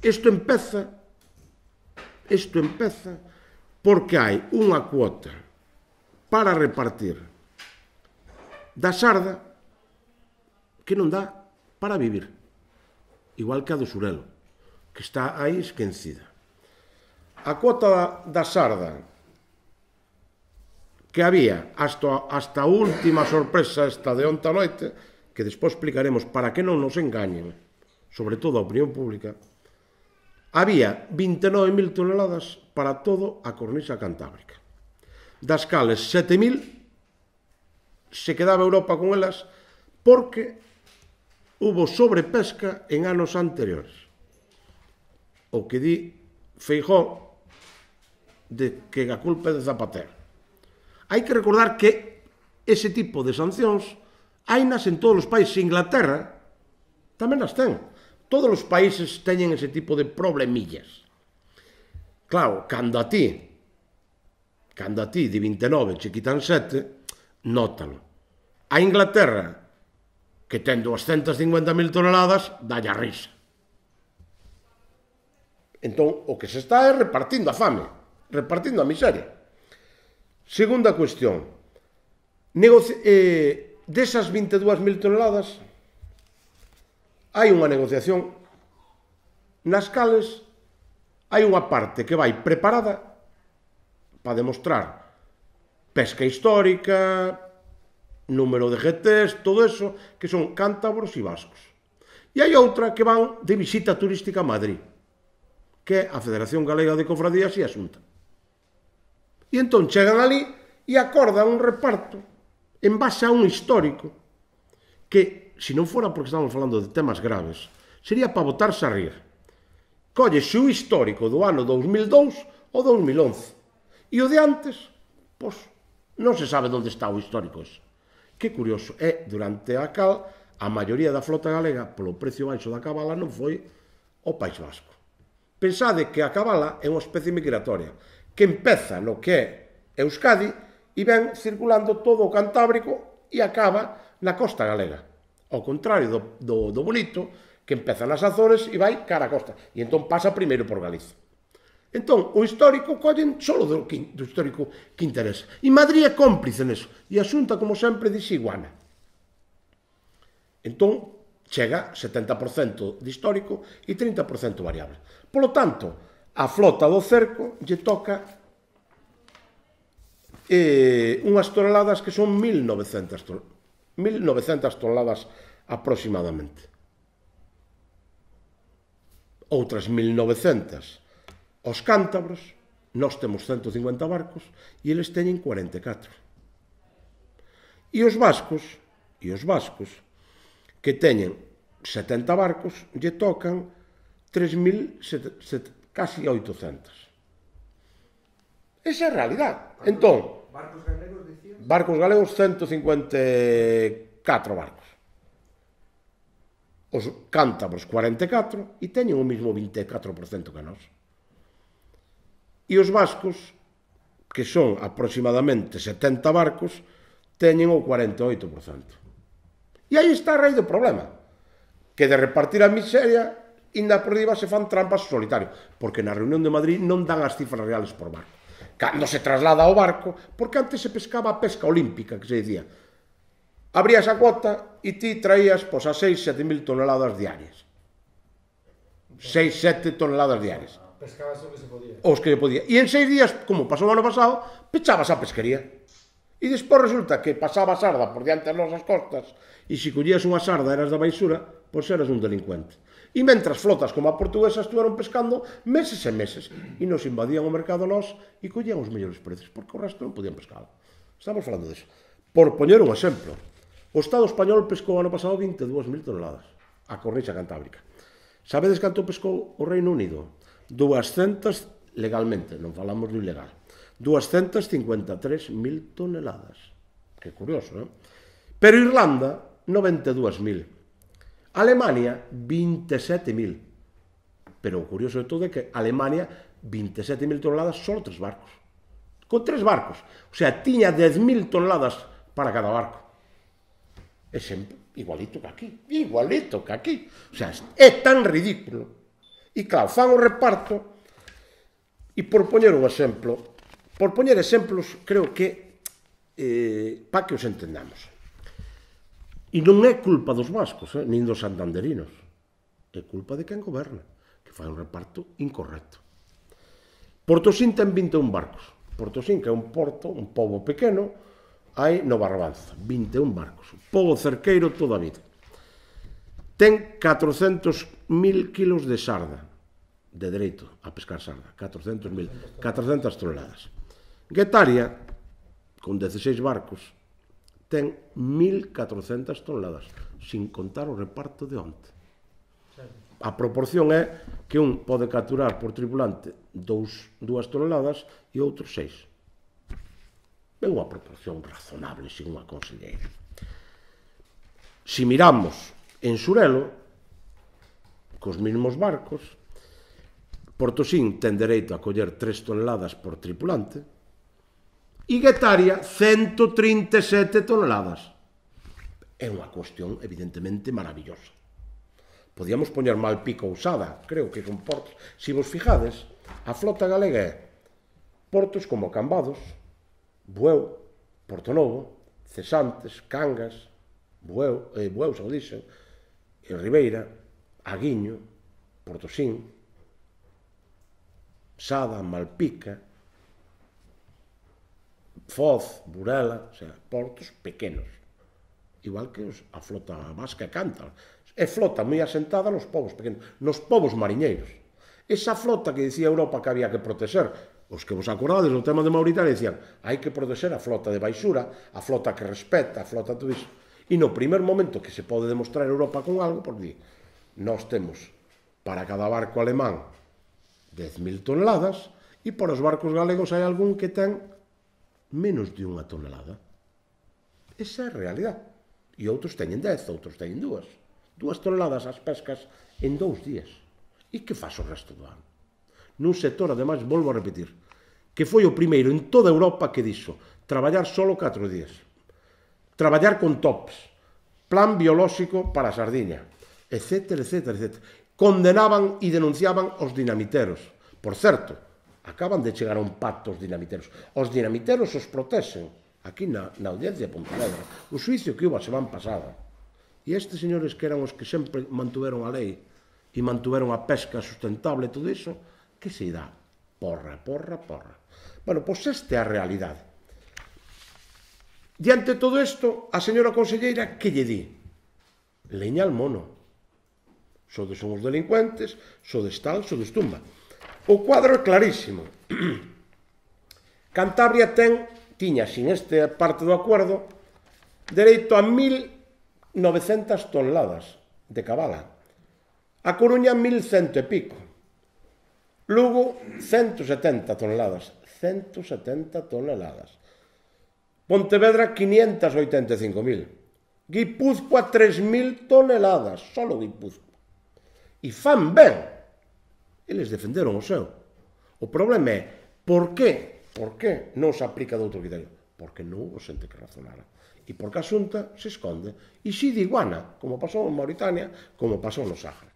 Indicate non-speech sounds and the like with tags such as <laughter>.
Isto empeza, isto empeza porque hai unha cuota para repartir da sarda que non dá para vivir, igual que a do surelo, que está aí esquencida. A cuota da sarda que había hasta, hasta a última sorpresa esta de onta noite, que despois explicaremos para que non nos engañen, sobre todo a opinión pública, había 29.000 toneladas para todo a cornisa cantábrica, das cales 7.000 se quedaba Europa con elas porque hubo sobrepesca en anos anteriores. O que di Feijó de que a culpa é de Zapatero. Hai que recordar que ese tipo de sancións hainas en todos os países. Inglaterra tamén as ten. Todos os países teñen ese tipo de problemillas. Claro, cando a ti, cando a ti de 29 che quitan 7, nótalo. A Inglaterra, que ten 250.000 toneladas, dalla risa. Entón, o que se está é repartindo a fame, repartindo a miseria. Segunda cuestión, negoci... eh, desas 22.000 toneladas, hai unha negociación nas cales hai unha parte que vai preparada para demostrar pesca histórica, número de GTs, todo eso, que son cántabros e vascos. E hai outra que van de visita turística a Madrid, que é a Federación Galega de Cofradías e Asunta. E entón chegan ali e acordan un reparto en base a un histórico que, se non fora porque estamos falando de temas graves, sería para votarse a rir. Colle o histórico do ano 2002 ou 2011. E o de antes, pois, non se sabe onde está o histórico ese. Que curioso, é durante a cal a maioría da flota galega, polo precio baixo da cabala, non foi ao País Vasco. Pensade que a cabala é unha especie migratoria que empeza no que é Euskadi e ven circulando todo o Cantábrico e acaba na costa galega ao contrario do, do, do bonito, que empeza nas Azores e vai cara a costa, e entón pasa primeiro por Galicia. Entón, o histórico collen solo do, do histórico que interesa. E Madrid é cómplice neso, e a xunta, como sempre, iguana. Entón, chega 70% de histórico e 30% variable. Polo tanto, a flota do cerco lle toca eh, unhas toneladas que son 1900 toneladas 1.900 toneladas aproximadamente. Outras 1.900 os cántabros, nós temos 150 barcos e eles teñen 44. E os vascos, e os vascos, que teñen 70 barcos, lle tocan 3.700, casi 800. Esa é a realidade. Ah, entón, Barcos galegos, dicías? Barcos galegos, 154 barcos. Os cántabros, 44, e teñen o mismo 24% que nós. E os vascos, que son aproximadamente 70 barcos, teñen o 48%. E aí está a raíz do problema, que de repartir a miseria, inda por riba se fan trampas solitario, porque na reunión de Madrid non dan as cifras reales por barco cando se traslada ao barco, porque antes se pescaba a pesca olímpica, que se dicía. Abrías a cuota e ti traías pois, a 6, 7 mil toneladas diarias. 6, 7 toneladas diarias. Pescabas o que se podía. Os que se podía. E en 6 días, como pasou o ano pasado, pechabas a pesquería. E despois resulta que pasaba sarda por diante das nosas costas e se collías unha sarda eras da baixura, pois eras un delincuente. E mentras flotas como a portuguesa estuveron pescando meses e meses e nos invadían o mercado nós e collían os mellores precios porque o resto non podían pescar. Estamos falando disso. Por poñer un exemplo, o Estado español pescou ano pasado 22.000 toneladas, a cornixa cantábrica. Sabedes canto pescou o Reino Unido? 200 legalmente, non falamos do ilegal. 253.000 toneladas. Que curioso, non? Pero Irlanda, 92.000 Alemania, 27.000. Pero o curioso de todo é que Alemania, 27.000 toneladas, só tres barcos. Con tres barcos. O sea, tiña 10.000 toneladas para cada barco. É sempre igualito que aquí. Igualito que aquí. O sea, é tan ridículo. E claro, fan o reparto e por poñer un exemplo, por poñer exemplos, creo que eh, para que os entendamos. E non é culpa dos vascos, eh, nin dos santanderinos. É culpa de quen goberna, que fai un reparto incorrecto. Portosín ten 21 barcos. Portosín, que é un porto, un pobo pequeno, hai no Barbanza, 21 barcos. Pobo cerqueiro toda a vida. Ten 400.000 kilos de sarda, de dereito a pescar sarda, 400.000, 400 toneladas. Getaria, con 16 barcos, ten 1.400 toneladas, sin contar o reparto de onte. A proporción é que un pode capturar por tripulante dous, dúas toneladas e outro seis. É unha proporción razonable, sin unha conselleira. Si miramos en Surelo, cos mesmos barcos, Portosín ten dereito a coller 3 toneladas por tripulante, e Guetaria 137 toneladas. É unha cuestión evidentemente maravillosa. Podíamos poñer mal pico usada, creo que con portos. Si vos fijades, a flota galega é portos como Cambados, Bueu, Porto Novo, Cesantes, Cangas, Bueu, eh, Bueu se o dixen, en Ribeira, Aguiño, Portosín, Sada, Malpica, Foz, Burela, o sea, portos pequenos. Igual que os, a flota vasca canta. É flota moi asentada nos povos pequenos, nos povos mariñeiros. Esa flota que dicía Europa que había que proteger, os que vos acordades do tema de Mauritania, dicían, hai que proteger a flota de baixura, a flota que respeta, a flota todo iso. E no primer momento que se pode demostrar Europa con algo, porque nós temos para cada barco alemán 10.000 toneladas, e para os barcos galegos hai algún que ten menos de unha tonelada. Esa é a realidade. E outros teñen 10, outros teñen dúas. Dúas toneladas as pescas en dous días. E que faz o resto do ano? Nun sector, ademais, volvo a repetir, que foi o primeiro en toda Europa que dixo traballar solo 4 días. Traballar con tops, plan biolóxico para a sardiña, etc, etc, etc. Condenaban e denunciaban os dinamiteros. Por certo, acaban de chegar a un pacto os dinamiteros. Os dinamiteros os protesen aquí na, na audiencia de Pontevedra. O suicio que hubo a semana pasada. E estes señores que eran os que sempre mantuveron a lei e mantuveron a pesca sustentable e todo iso, que se dá? Porra, porra, porra. Bueno, pois esta é a realidade. Diante de todo isto, a señora conselleira que lle di? Leña al mono. Sodes son os delincuentes, sodes tal, sodes tumba. O cuadro é clarísimo. <clears throat> Cantabria ten, tiña sin este parte do acuerdo, dereito a 1.900 toneladas de cabala. A Coruña 1.100 e pico. Lugo 170 toneladas. 170 toneladas. Pontevedra 585.000. Guipúzcoa 3.000 toneladas. Solo Guipúzcoa. E fan ben Eles defenderon o seu. O problema é por que, por que non se aplica de outro criterio? Porque non o xente que razonara. E porque a xunta se esconde. E si de iguana, como pasou en Mauritania, como pasou no Sahara.